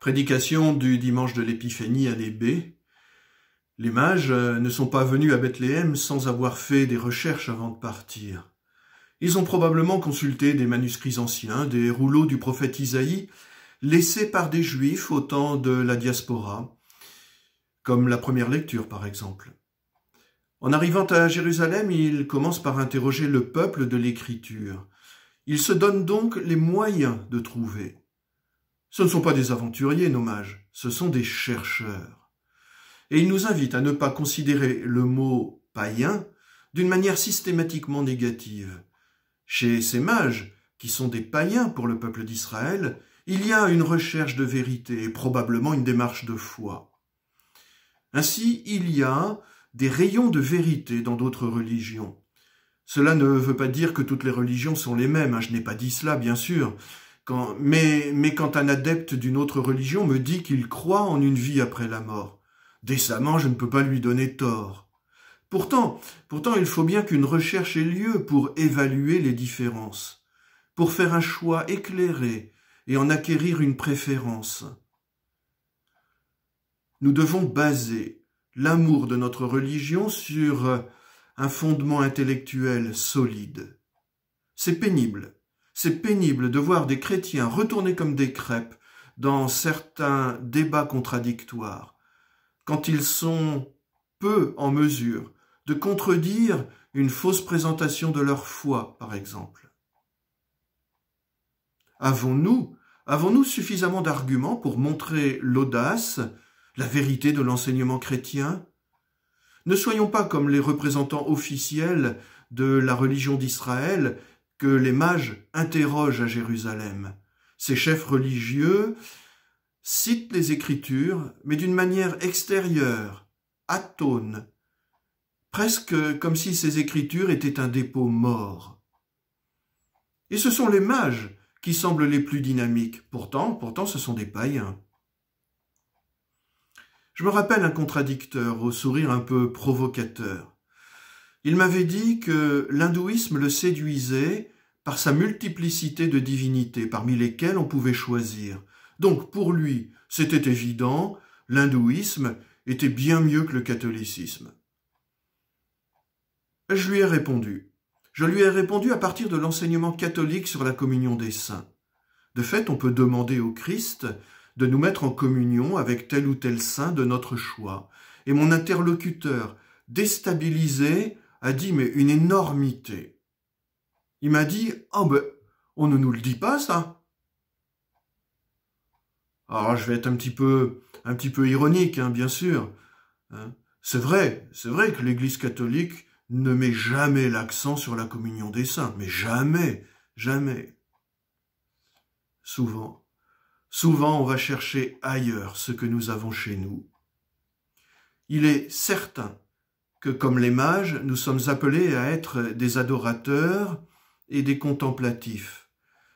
Prédication du dimanche de l'Épiphanie à l'Ébée. Les mages euh, ne sont pas venus à Bethléem sans avoir fait des recherches avant de partir. Ils ont probablement consulté des manuscrits anciens, des rouleaux du prophète Isaïe, laissés par des juifs au temps de la diaspora, comme la première lecture par exemple. En arrivant à Jérusalem, ils commencent par interroger le peuple de l'Écriture. Ils se donnent donc les moyens de trouver. Ce ne sont pas des aventuriers, nos mages, ce sont des chercheurs. Et ils nous invitent à ne pas considérer le mot païen d'une manière systématiquement négative. Chez ces mages, qui sont des païens pour le peuple d'Israël, il y a une recherche de vérité et probablement une démarche de foi. Ainsi, il y a des rayons de vérité dans d'autres religions. Cela ne veut pas dire que toutes les religions sont les mêmes, hein, je n'ai pas dit cela, bien sûr, mais, mais quand un adepte d'une autre religion me dit qu'il croit en une vie après la mort, décemment je ne peux pas lui donner tort. Pourtant, pourtant il faut bien qu'une recherche ait lieu pour évaluer les différences, pour faire un choix éclairé et en acquérir une préférence. Nous devons baser l'amour de notre religion sur euh, un fondement intellectuel solide. C'est pénible, c'est pénible de voir des chrétiens retourner comme des crêpes dans certains débats contradictoires, quand ils sont peu en mesure de contredire une fausse présentation de leur foi, par exemple. Avons-nous avons-nous suffisamment d'arguments pour montrer l'audace, la vérité de l'enseignement chrétien Ne soyons pas comme les représentants officiels de la religion d'Israël que les mages interrogent à Jérusalem. Ces chefs religieux citent les Écritures, mais d'une manière extérieure, atone, presque comme si ces Écritures étaient un dépôt mort. Et ce sont les mages qui semblent les plus dynamiques. Pourtant, pourtant, ce sont des païens. Je me rappelle un contradicteur au sourire un peu provocateur. Il m'avait dit que l'hindouisme le séduisait par sa multiplicité de divinités, parmi lesquelles on pouvait choisir. Donc pour lui, c'était évident, l'hindouisme était bien mieux que le catholicisme. Je lui ai répondu. Je lui ai répondu à partir de l'enseignement catholique sur la communion des saints. De fait, on peut demander au Christ de nous mettre en communion avec tel ou tel saint de notre choix, et mon interlocuteur, déstabilisé, a dit mais une énormité. Il m'a dit oh ben on ne nous le dit pas ça. Alors je vais être un petit peu un petit peu ironique hein, bien sûr. Hein. C'est vrai, c'est vrai que l'Église catholique ne met jamais l'accent sur la communion des saints, mais jamais, jamais. Souvent, souvent on va chercher ailleurs ce que nous avons chez nous. Il est certain que, comme les mages, nous sommes appelés à être des adorateurs et des contemplatifs.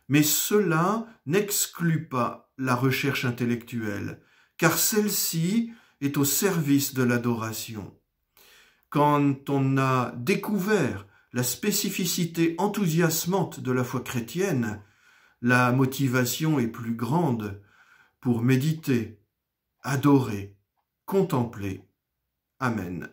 Mais cela n'exclut pas la recherche intellectuelle, car celle-ci est au service de l'adoration. Quand on a découvert la spécificité enthousiasmante de la foi chrétienne, la motivation est plus grande pour méditer, adorer, contempler. Amen.